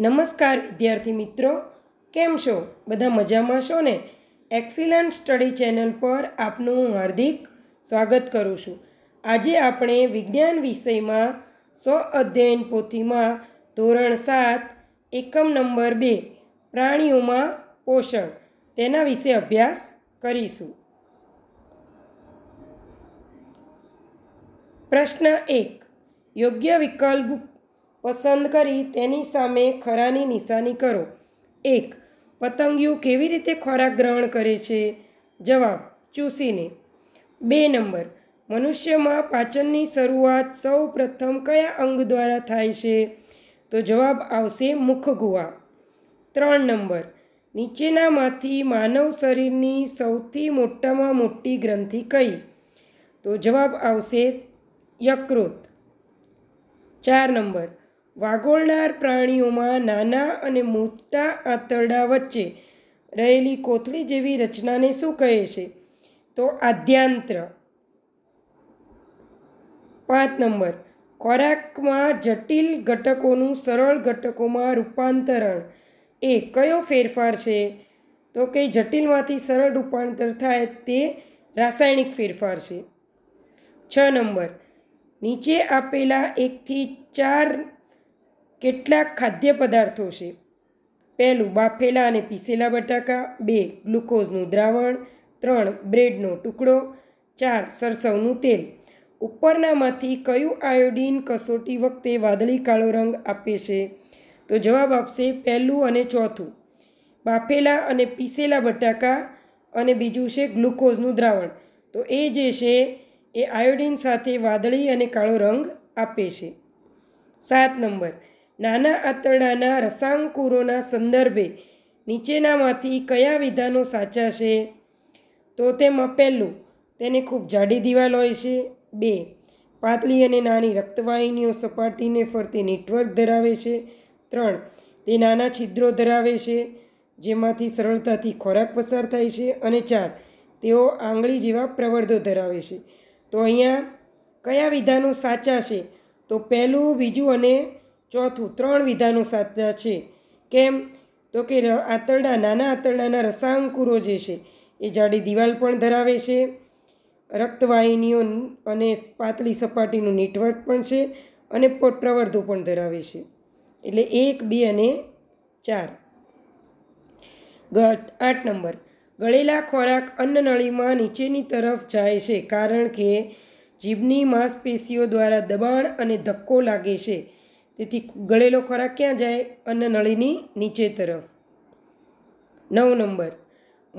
નમસ્કાર વિદ્યાર્થી મિત્રો કેમ છો બધા મજામાં છો ને એક્સિલન્ટ સ્ટડી ચેનલ પર આપનું હાર્દિક સ્વાગત કરું છું આજે આપણે વિજ્ઞાન વિષયમાં સ્વ અધ્યયન પોથીમાં ધોરણ સાત એકમ નંબર બે પ્રાણીઓમાં પોષણ તેના વિશે અભ્યાસ કરીશું પ્રશ્ન એક યોગ્ય વિકલ્પ પસંદ કરી તેની સામે ખરાની નિશાની કરો એક પતંગિયું કેવી રીતે ખોરાક ગ્રહણ કરે છે જવાબ ચૂસીને બે નંબર મનુષ્યમાં પાચનની શરૂઆત સૌ પ્રથમ કયા અંગ દ્વારા થાય છે તો જવાબ આવશે મુખગુવા ત્રણ નંબર નીચેનામાંથી માનવ શરીરની સૌથી મોટામાં મોટી ગ્રંથિ કઈ તો જવાબ આવશે યકૃત ચાર નંબર વાગોળનાર પ્રાણીઓમાં નાના અને મોટા આંતરડા વચ્ચે રહેલી કોથળી જેવી રચનાને શું કહે છે તો આદ્યાંત્ર પાંચ નંબર ખોરાકમાં જટિલ ઘટકોનું સરળ ઘટકોમાં રૂપાંતરણ એ કયો ફેરફાર છે તો કે જટિલમાંથી સરળ રૂપાંતર થાય તે રાસાયણિક ફેરફાર છે છ નંબર નીચે આપેલા એકથી ચાર કેટલાક ખાદ્ય પદાર્થો છે પહેલું બાફેલા અને પીસેલા બટાકા બે ગ્લુકોઝનું દ્રાવણ ત્રણ બ્રેડનો ટુકડો ચાર સરસવનું તેલ ઉપરનામાંથી કયું આયોડીન કસોટી વખતે વાદળી કાળો રંગ આપે છે તો જવાબ આપશે પહેલું અને ચોથું બાફેલા અને પીસેલા બટાકા અને બીજું છે ગ્લુકોઝનું દ્રાવણ તો એ જે છે એ આયોડીન સાથે વાદળી અને કાળો રંગ આપે છે સાત નંબર નાના આંતરડાના રસાંકુરોના સંદર્ભે નીચેનામાંથી કયા વિધાનો સાચા છે તો તેમાં પહેલું તેને ખૂબ જાડી દિવાલ હોય છે બે પાતળી અને નાની રક્તવાહિનીઓ સપાટીને ફરતી નેટવર્ક ધરાવે છે ત્રણ તે નાના છિદ્રો ધરાવે છે જેમાંથી સરળતાથી ખોરાક પસાર થાય છે અને ચાર તેઓ આંગળી જેવા પ્રવર્ધો ધરાવે છે તો અહીંયા કયા વિધાનો સાચા છે તો પહેલું બીજું અને ચોથું ત્રણ વિધાનો સાચા છે કેમ તો કે આંતરડા નાના આંતરડાના રસાંકુરો જે છે એ જાડી દિવાલ પણ ધરાવે છે રક્તવાહિનીઓ અને પાતળી સપાટીનું નેટવર્ક પણ છે અને પ્રવર્ધો પણ ધરાવે છે એટલે એક બે અને ચાર આઠ નંબર ગળેલા ખોરાક અન્નનળીમાં નીચેની તરફ જાય છે કારણ કે જીભની માંસપેશીઓ દ્વારા દબાણ અને ધક્કો લાગે છે તેથી ગળેલો ખોરાક ક્યાં જાય અન્નનળીની નીચે તરફ નવ નંબર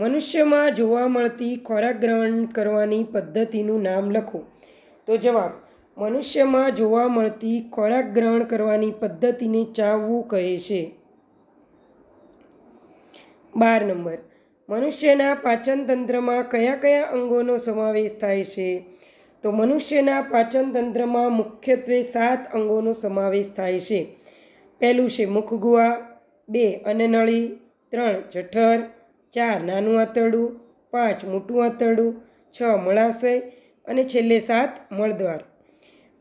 મનુષ્યમાં જોવા મળતી ખોરાક ગ્રહણ કરવાની પદ્ધતિનું નામ લખો તો જવાબ મનુષ્યમાં જોવા મળતી ખોરાક ગ્રહણ કરવાની પદ્ધતિને ચાવવું કહે છે બાર નંબર મનુષ્યના પાચનતંત્રમાં કયા કયા અંગોનો સમાવેશ થાય છે તો મનુષ્યના પાચનતંત્રમાં મુખ્યત્વે સાત અંગોનો સમાવેશ થાય છે પહેલું છે મુખગુવા બે અનનળી ત્રણ જઠર ચાર નાનું આંતરડું પાંચ મોટું આંતરડું છ મળાશય અને છેલ્લે સાત મળદ્વાર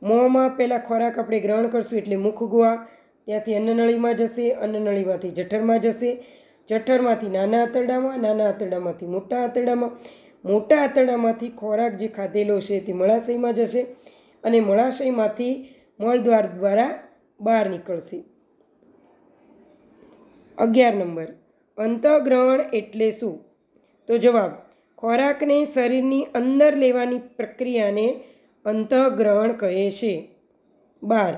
મોંમાં પહેલાં ખોરાક આપણે ગ્રહણ કરશું એટલે મુખગુઆ ત્યાંથી અન્નનળીમાં જશે અન્નનળીમાંથી જઠરમાં જશે જઠરમાંથી નાના આંતરડામાં નાના આંતરડામાંથી મોટા આંતરડામાં મોટા આંતરડામાંથી ખોરાક જે ખાધેલો છે તે મળાશયમાં જશે અને મળાશયમાંથી મળદ્વાર દ્વારા બહાર નીકળશે અગિયાર નંબર અંતઃગ્રહણ એટલે શું તો જવાબ ખોરાકને શરીરની અંદર લેવાની પ્રક્રિયાને અંતઃગ્રહણ કહે છે બાર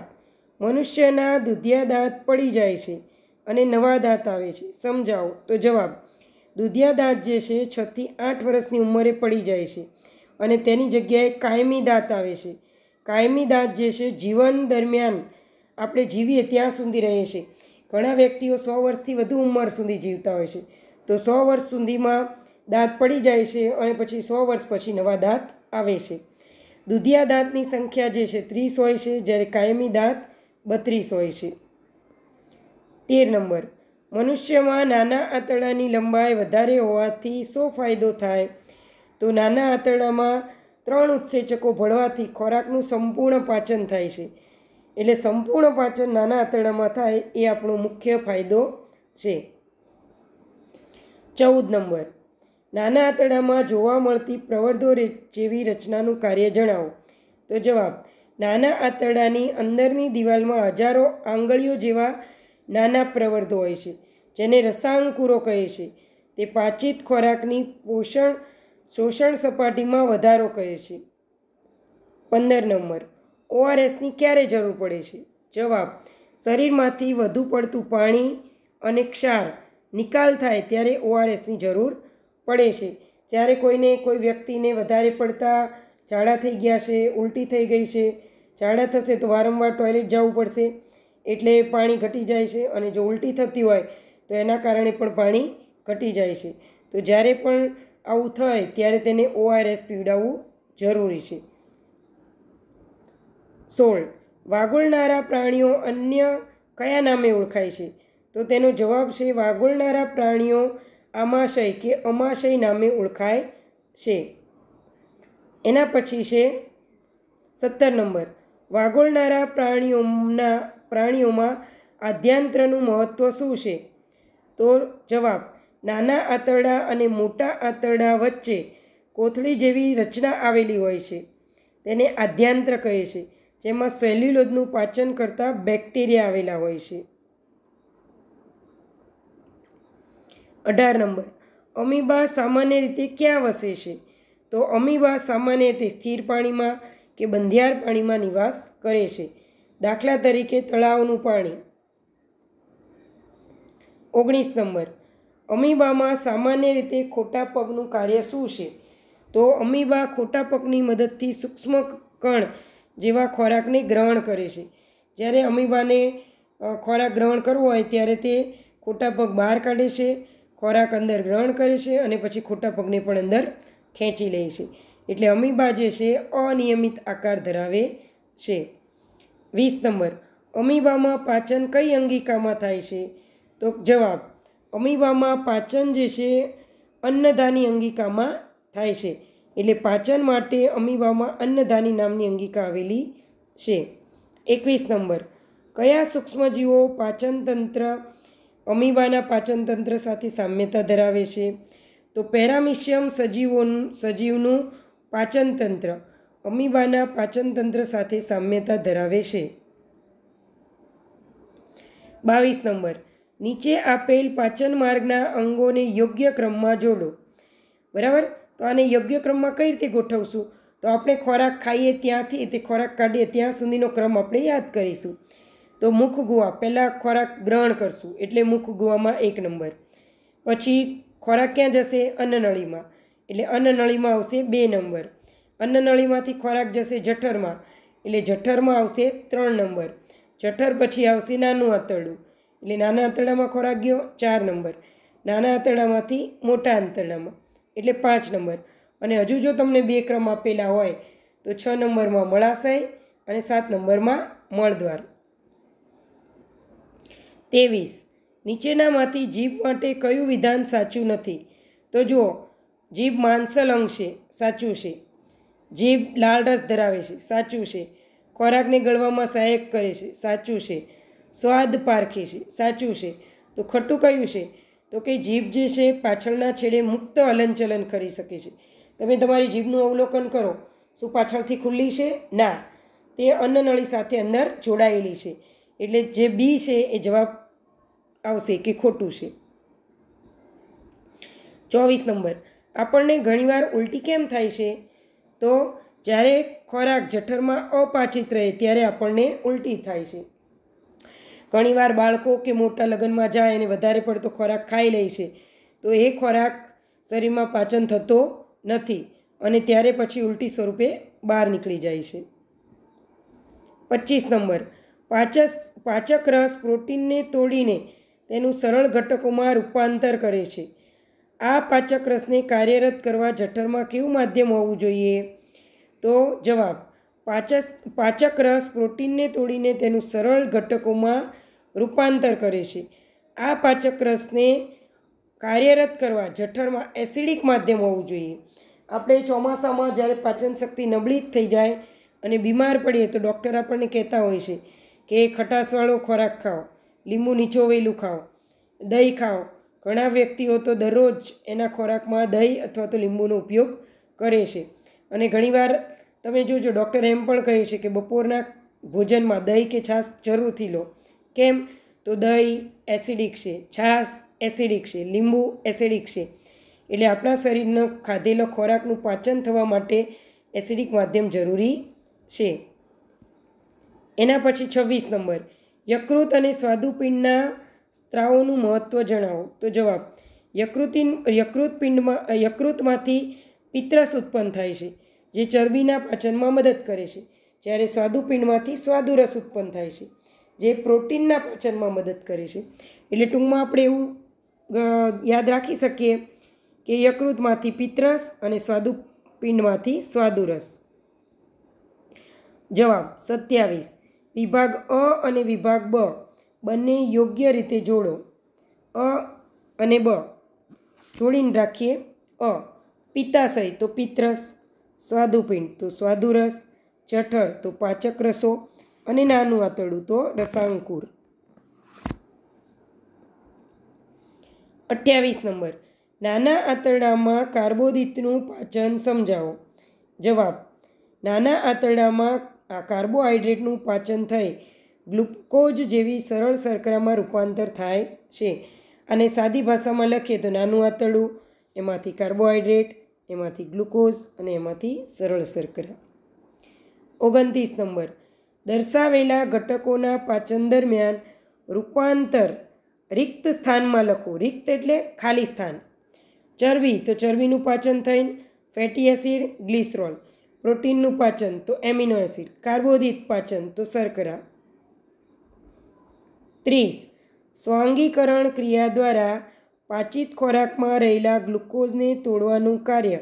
મનુષ્યના દુધિયા દાંત પડી જાય છે અને નવા દાંત આવે છે સમજાવો તો જવાબ દુધિયા દાંત જે છે છથી આઠ વર્ષની ઉંમરે પડી જાય છે અને તેની જગ્યાએ કાયમી દાંત આવે છે કાયમી દાંત જે છે જીવન દરમિયાન આપણે જીવીએ ત્યાં સુધી રહે છે ઘણા વ્યક્તિઓ સો વર્ષથી વધુ ઉંમર સુધી જીવતા હોય છે તો સો વર્ષ સુધીમાં દાંત પડી જાય છે અને પછી સો વર્ષ પછી નવા દાંત આવે છે દુધિયા દાંતની સંખ્યા જે છે ત્રીસ હોય છે જ્યારે કાયમી દાંત બત્રીસ હોય છે તેર નંબર મનુષ્યમાં નાના આંતરડાની લંબાઈ વધારે હોવાથી શો ફાયદો થાય તો નાના આંતરડામાં ત્રણ ઉત્સેચકો ભળવાથી ખોરાકનું સંપૂર્ણ પાચન થાય છે એટલે સંપૂર્ણ પાચન નાના આંતરડામાં થાય એ આપણો મુખ્ય ફાયદો છે ચૌદ નંબર નાના આંતરડામાં જોવા મળતી પ્રવર્ધો જેવી રચનાનું કાર્ય જણાવો તો જવાબ નાના આંતરડાની અંદરની દિવાલમાં હજારો આંગળીઓ જેવા નાના પ્રવર્ધો હોય છે જેને રસાંકુરો કહે છે તે પાચિત ખોરાકની પોષણ શોષણ સપાટીમાં વધારો કહે છે પંદર નંબર ઓઆરએસની ક્યારે જરૂર પડે છે જવાબ શરીરમાંથી વધુ પડતું પાણી અને ક્ષાર નિકાલ થાય ત્યારે ઓઆરએસની જરૂર પડે છે જ્યારે કોઈને કોઈ વ્યક્તિને વધારે પડતા ઝાડા થઈ ગયા છે ઉલટી થઈ ગઈ છે ઝાડા થશે તો વારંવાર ટોયલેટ જવું પડશે એટલે પાણી ઘટી જાય છે અને જો ઉલટી થતી હોય તો એના કારણે પણ પાણી ઘટી જાય છે તો જ્યારે પણ આવું થાય ત્યારે તેને ઓઆરએસ પીવડાવવું જરૂરી છે સોળ વાગોળનારા પ્રાણીઓ અન્ય કયા નામે ઓળખાય છે તો તેનો જવાબ છે વાગોળનારા પ્રાણીઓ આમાશય કે અમાશય નામે ઓળખાય છે એના પછી છે સત્તર નંબર વાગોળનારા પ્રાણીઓના પ્રાણીઓમાં આદ્યાંત્રનું મહત્ત્વ શું છે તો જવાબ નાના આંતરડા અને મોટા આંતરડા વચ્ચે કોથળી જેવી રચના આવેલી હોય છે તેને આદ્યાંત્ર કહે છે જેમાં સેલ્યુલોઝનું પાચન કરતા બેક્ટેરિયા આવેલા હોય છે અઢાર નંબર અમીબા સામાન્ય રીતે ક્યાં વસે છે તો અમીબા સામાન્ય રીતે સ્થિર પાણીમાં કે બંધિયાર પાણીમાં નિવાસ કરે છે દાખલા તરીકે તળાવનું પાણી ઓગણીસ નંબર અમીબામાં સામાન્ય રીતે ખોટા પગનું કાર્ય શું છે તો અમીબા ખોટા પગની મદદથી સૂક્ષ્મ કણ જેવા ખોરાકને ગ્રહણ કરે છે જ્યારે અમીબાને ખોરાક ગ્રહણ કરવો હોય ત્યારે તે ખોટા પગ બહાર કાઢે છે ખોરાક અંદર ગ્રહણ કરે છે અને પછી ખોટા પગને પણ અંદર ખેંચી લે છે એટલે અમીબા જે છે અનિયમિત આકાર ધરાવે છે વીસ નંબર અમીબામાં પાચન કઈ અંગિકામાં થાય છે તો જવાબ અમીબામાં પાચન જે છે અન્નધાની અંગિકામાં થાય છે એટલે પાચન માટે અમીબામાં અન્નધાની નામની અંગિકા આવેલી છે એકવીસ નંબર કયા સૂક્ષ્મજીવો પાચનતંત્ર અમીબાના પાચનતંત્ર સાથે સામ્યતા ધરાવે છે તો પેરામિશિયમ સજીવો સજીવનું પાચનતંત્ર અમીબાના પાચનતંત્ર સાથે સામ્યતા ધરાવે છે બાવીસ નંબર નીચે આપેલ પાચન માર્ગના અંગોને યોગ્ય ક્રમમાં જોડો બરાબર તો આને યોગ્ય ક્રમમાં કઈ રીતે ગોઠવશું તો આપણે ખોરાક ખાઈએ ત્યાંથી તે ખોરાક કાઢીએ ત્યાં સુધીનો ક્રમ આપણે યાદ કરીશું તો મુખ ગુવા પહેલાં ખોરાક ગ્રહણ કરશું એટલે મુખ ગુવામાં એક નંબર પછી ખોરાક ક્યાં જશે અન્નનળીમાં એટલે અન્નનળીમાં આવશે બે નંબર અન્નનળીમાંથી ખોરાક જશે જઠરમાં એટલે જઠરમાં આવશે ત્રણ નંબર જઠર પછી આવશે નાનું આંતરડું એટલે નાના આંતરડામાં ખોરાક ગયો ચાર નંબર નાના આંતરડામાંથી મોટા આંતરડામાં એટલે પાંચ નંબર અને હજુ જો તમને બે ક્રમ આપેલા હોય તો છ નંબરમાં મળાશય અને સાત નંબરમાં મળદ્વાર ત્રેવીસ નીચેનામાંથી જીભ માટે કયું વિધાન સાચું નથી તો જુઓ જીભ માંસલ અંગ છે સાચું છે જીભ લાળ રસ ધરાવે છે સાચું છે ખોરાકને ગળવામાં સહાયક કરે છે સાચું છે સ્વાદ પારખે છે સાચું છે તો ખોટું કયું છે તો કે જીભ જે છે પાછળના છેડે મુક્ત હલનચલન કરી શકે છે તમે તમારી જીભનું અવલોકન કરો શું પાછળથી ખુલ્લી છે ના તે અન્નનળી સાથે અંદર જોડાયેલી છે એટલે જે બી છે એ જવાબ આવશે કે ખોટું છે ચોવીસ નંબર આપણને ઘણીવાર ઉલટી કેમ થાય છે તો જ્યારે ખોરાક જઠરમાં અપાચિત રહે ત્યારે આપણને ઉલટી થાય છે ઘણીવાર બાળકો કે મોટા લગ્નમાં જાય અને વધારે પડતો ખોરાક ખાઈ લે છે તો એ ખોરાક શરીરમાં પાચન થતો નથી અને ત્યારે પછી ઉલટી સ્વરૂપે બહાર નીકળી જાય છે પચીસ નંબર પાચસ પાચક રસ પ્રોટીનને તોડીને તેનું સરળ ઘટકોમાં રૂપાંતર કરે છે આ પાચક રસને કાર્યરત કરવા જઠરમાં કેવું માધ્યમ હોવું જોઈએ તો જવાબ પાચક પાચક રસ પ્રોટીનને તોડીને તેનું સરળ ઘટકોમાં રૂપાંતર કરે છે આ પાચક રસને કાર્યરત કરવા જઠરમાં એસિડિક માધ્યમ હોવું જોઈએ આપણે ચોમાસામાં જ્યારે પાચન શક્તિ નબળી જ થઈ જાય અને બીમાર પડીએ તો ડૉક્ટર આપણને કહેતા હોય છે કે ખટાશવાળો ખોરાક ખાઓ લીંબુ નીચો નીચોવેલું ખાઓ દહીં ખાઓ ઘણા વ્યક્તિઓ તો દરરોજ એના ખોરાકમાં દહીં અથવા તો લીંબુનો ઉપયોગ કરે છે અને ઘણીવાર તમે જોજો ડૉક્ટર એમ પણ કહે છે કે બપોરના ભોજનમાં દહીં કે છાશ જરૂરથી લો કેમ તો દહીં એસિડિક છે છાશ એસિડિક છે લીંબુ એસિડિક છે એટલે આપણા શરીરનો ખાધેલો ખોરાકનું પાચન થવા માટે એસિડિક માધ્યમ જરૂરી છે એના પછી છવ્વીસ નંબર યકૃત અને સ્વાદુપિંડના સ્ત્રાવોનું મહત્ત્વ જણાવો તો જવાબ યકૃતિન યકૃત પિંડમાં યકૃતમાંથી પિત્રસ ઉત્પન્ન થાય છે જે ચરબીના પાચનમાં મદદ કરે છે જ્યારે સ્વાદુપિંડમાંથી સ્વાદુરસ ઉત્પન્ન થાય છે જે પ્રોટીનના પાચનમાં મદદ કરે છે એટલે ટૂંકમાં આપણે એવું યાદ રાખી શકીએ કે યકૃતમાંથી પિત્રસ અને સ્વાદુપિંડમાંથી સ્વાદુરસ જવાબ સત્યાવીસ વિભાગ અ અને વિભાગ બ બંને યોગ્ય રીતે જોડો અ અને બ જોડીને રાખીએ અ પિત્તાશય તો પિત્તરસ સ્વાદુપિંડ તો સ્વાદુરસ જઠર તો પાચક રસો અને નાનું આંતરડું તો રસાંકુર અઠ્યાવીસ નંબર નાના આંતરડામાં કાર્બોદિતનું પાચન સમજાવો જવાબ નાના આંતરડામાં આ કાર્બોહાઈડ્રેટનું પાચન થાય ગ્લુકોઝ જેવી સરળ શર્કરામાં રૂપાંતર થાય છે અને સાદી ભાષામાં લખીએ તો નાનું આંતળું એમાંથી કાર્બોહાઈડ્રેટ એમાંથી ગ્લુકોઝ અને એમાંથી સરળ શર્કરા ઓગણત્રીસ નંબર દર્શાવેલા ઘટકોના પાચન દરમિયાન રૂપાંતર રિક્ત સ્થાનમાં લખો રિક્ત એટલે ખાલી સ્થાન ચરબી તો ચરબીનું પાચન થઈને ફેટી એસિડ ગ્લિસરોલ પ્રોટીનનું પાચન તો એમિનો એસિડ કાર્બોદિત પાચન તો શર્કરા ત્રીસ સ્વાંગીકરણ ક્રિયા દ્વારા પાચિત ખોરાકમાં રહેલા ગ્લુકોઝને તોડવાનું કાર્ય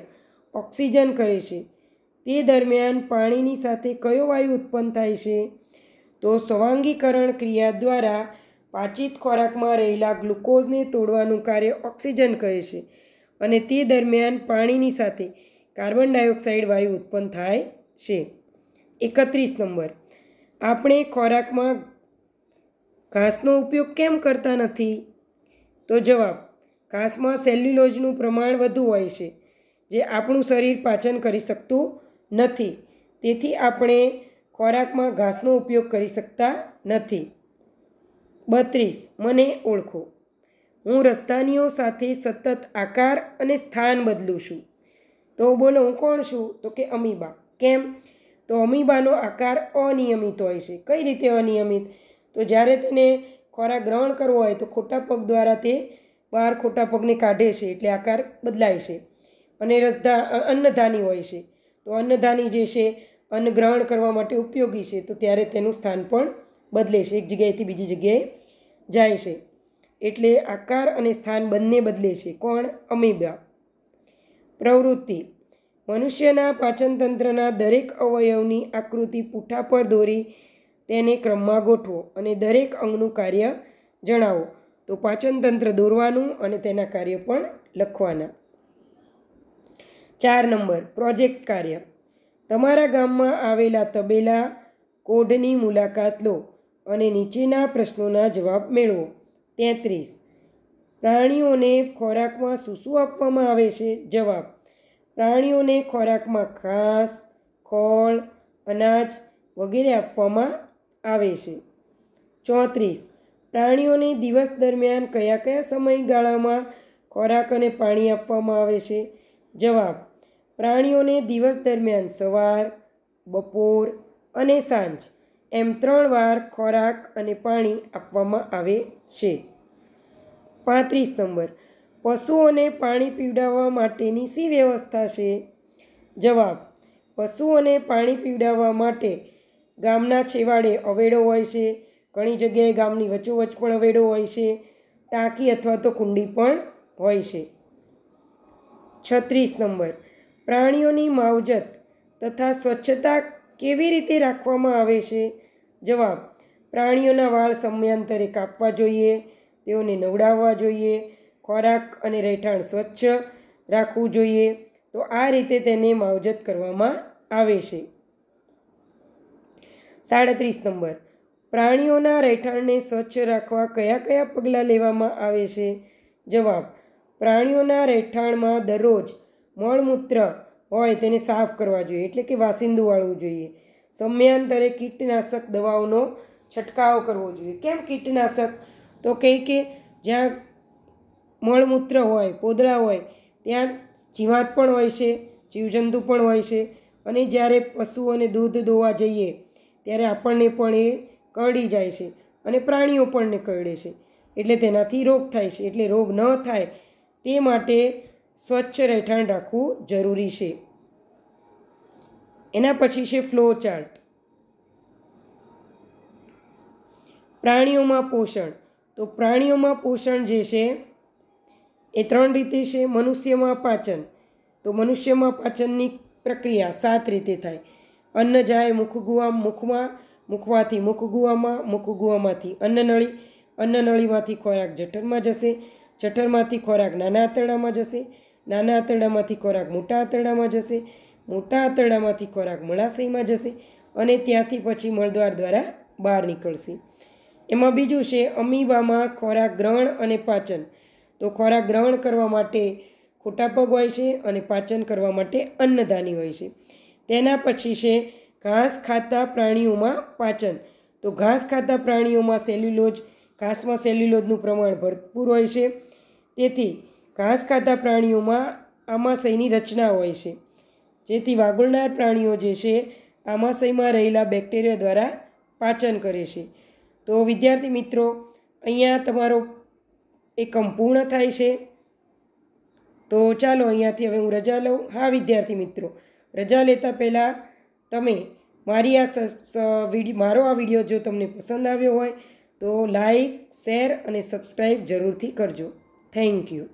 ઓક્સિજન કરે છે તે દરમિયાન પાણીની સાથે કયો વાયુ ઉત્પન્ન થાય છે તો સ્વાંગીકરણ ક્રિયા દ્વારા પાચિત ખોરાકમાં રહેલા ગ્લુકોઝને તોડવાનું કાર્ય ઓક્સિજન કહે છે અને તે દરમિયાન પાણીની સાથે કાર્બન ડાયોક્સાઇડ વાયુ ઉત્પન્ન થાય છે એકત્રીસ નંબર આપણે ખોરાકમાં ઘાસનો ઉપયોગ કેમ કરતા નથી તો જવાબ ઘાસમાં સેલ્યુલોજનું પ્રમાણ વધુ હોય છે જે આપણું શરીર પાચન કરી શકતું નથી તેથી આપણે ખોરાકમાં ઘાસનો ઉપયોગ કરી શકતા નથી બત્રીસ મને ઓળખો હું રસ્તાનીઓ સાથે સતત આકાર અને સ્થાન બદલું છું તો બોલો હું કોણ છું તો કે અમીબા કેમ તો અમીબાનો આકાર અનિયમિત હોય છે કઈ રીતે અનિયમિત તો જ્યારે તેને ખોરાક ગ્રહણ કરવો હોય તો ખોટા પગ દ્વારા તે બહાર ખોટા પગને કાઢે છે એટલે આકાર બદલાય છે અને રસધા અન્નધાની હોય છે તો અન્નધાની જે છે અન્ન ગ્રહણ કરવા માટે ઉપયોગી છે તો ત્યારે તેનું સ્થાન પણ બદલે છે એક જગ્યાએથી બીજી જગ્યાએ જાય છે એટલે આકાર અને સ્થાન બંને બદલે છે કોણ અમીબા પ્રવૃત્તિ મનુષ્યના પાચનતંત્રના દરેક અવયવની આકૃતિ પૂઠા પર દોરી તેને ક્રમમાં ગોઠવો અને દરેક અંગનું કાર્ય જણાવો તો પાચનતંત્ર દોરવાનું અને તેના કાર્ય પણ લખવાના ચાર નંબર પ્રોજેક્ટ કાર્ય તમારા ગામમાં આવેલા તબેલા કોડની મુલાકાત લો અને નીચેના પ્રશ્નોના જવાબ મેળવો તેત્રીસ પ્રાણીઓને ખોરાકમાં શું શું આપવામાં આવે છે જવાબ પ્રાણીઓને ખોરાકમાં ઘાસ ખોળ અનાજ વગેરે આપવામાં આવે છે ચોત્રીસ પ્રાણીઓને દિવસ દરમિયાન કયા કયા સમયગાળામાં ખોરાક અને પાણી આપવામાં આવે છે જવાબ પ્રાણીઓને દિવસ દરમિયાન સવાર બપોર અને સાંજ એમ ત્રણ વાર ખોરાક અને પાણી આપવામાં આવે છે પાંત્રીસ નંબર પશુઓને પાણી પીવડાવવા માટેની શી વ્યવસ્થા છે જવાબ પશુઓને પાણી પીવડાવવા માટે ગામના છેવાડે અવેડો હોય છે ઘણી જગ્યાએ ગામની વચોવચ પણ અવેડો હોય છે ટાંકી અથવા તો કુંડી પણ હોય છે છત્રીસ નંબર પ્રાણીઓની માવજત તથા સ્વચ્છતા કેવી રીતે રાખવામાં આવે છે જવાબ પ્રાણીઓના વાળ સમયાંતરે કાપવા જોઈએ તેઓને નવડાવવા જોઈએ ખોરાક અને રહેઠાણ સ્વચ્છ રાખવું જોઈએ તો આ રીતે તેને માવજત કરવામાં આવે છે સાડત્રીસ નંબર પ્રાણીઓના રહેઠાણને સ્વચ્છ રાખવા કયા કયા પગલાં લેવામાં આવે છે જવાબ પ્રાણીઓના રહેઠાણમાં દરરોજ મળમૂત્ર હોય તેને સાફ કરવા જોઈએ એટલે કે વાસિંદુ વાળવું જોઈએ સમયાંતરે કીટનાશક દવાઓનો છંટકાવ કરવો જોઈએ કેમ કીટનાશક તો કહે કે જ્યાં મળમૂત્ર હોય પોદળા હોય ત્યાં જીવાત પણ હોય છે જીવજંતુ પણ હોય છે અને જ્યારે પશુઓને દૂધ દોવા જઈએ ત્યારે આપણને પણ એ કરડી જાય છે અને પ્રાણીઓ પણ કરડે છે એટલે તેનાથી રોગ થાય છે એટલે રોગ ન થાય તે માટે સ્વચ્છ રહેઠાણ રાખવું જરૂરી છે એના પછી છે ફ્લો ચાર્ટ પ્રાણીઓમાં પોષણ તો પ્રાણીઓમાં પોષણ જે છે એ ત્રણ રીતે છે મનુષ્યમાં પાચન તો મનુષ્યમાં પાચનની પ્રક્રિયા સાત રીતે થાય અન્ન જાય મુખગુઆ મુખમાં મુખમાંથી મુખગુઆમાં મુખગુઆમાંથી અન્નનળી અન્નનળીમાંથી ખોરાક જઠરમાં જશે જઠરમાંથી ખોરાક નાના આંતરડામાં જશે નાના આંતરડામાંથી ખોરાક મોટા આંતરડામાં જશે મોટા આંતરડામાંથી ખોરાક મળાશયમાં જશે અને ત્યાંથી પછી મળદ્વાર દ્વારા બહાર નીકળશે એમાં બીજું છે અમીબામાં ખોરાક ગ્રહણ અને પાચન તો ખોરાક ગ્રહણ કરવા માટે ખોટા પગ હોય છે અને પાચન કરવા માટે અન્નધાની હોય છે તેના પછી છે ઘાસ ખાતા પ્રાણીઓમાં પાચન તો ઘાસ ખાતા પ્રાણીઓમાં સેલ્યુલોજ ઘાસમાં સેલ્યુલોજનું પ્રમાણ ભરપૂર હોય છે તેથી ઘાસ ખાતા પ્રાણીઓમાં આમાશયની રચના હોય છે જેથી વાગોળનાર પ્રાણીઓ જે છે આમાશયમાં રહેલા બેક્ટેરિયા દ્વારા પાચન કરે છે તો વિદ્યાર્થી મિત્રો અહીંયા તમારો એકમ પૂર્ણ થાય છે તો ચાલો અહીંયાથી હવે હું રજા લઉં હા વિદ્યાર્થી મિત્રો રજા લેતા પહેલાં તમે મારી આ વિડીયો મારો આ વિડીયો જો તમને પસંદ આવ્યો હોય તો લાઈક શેર અને સબસ્ક્રાઈબ જરૂરથી કરજો થેન્ક યુ